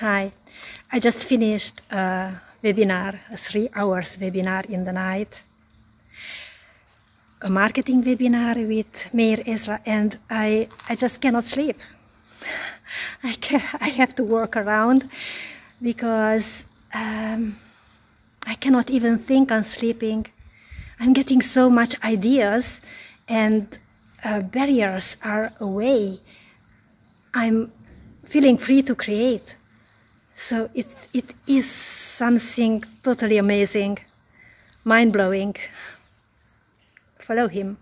Hi, I just finished a webinar, a three hours webinar in the night, a marketing webinar with Mayor Ezra, and I, I just cannot sleep. I, can, I have to work around because um, I cannot even think on sleeping. I'm getting so much ideas and uh, barriers are away. I'm feeling free to create. So it, it is something totally amazing, mind-blowing. Follow him.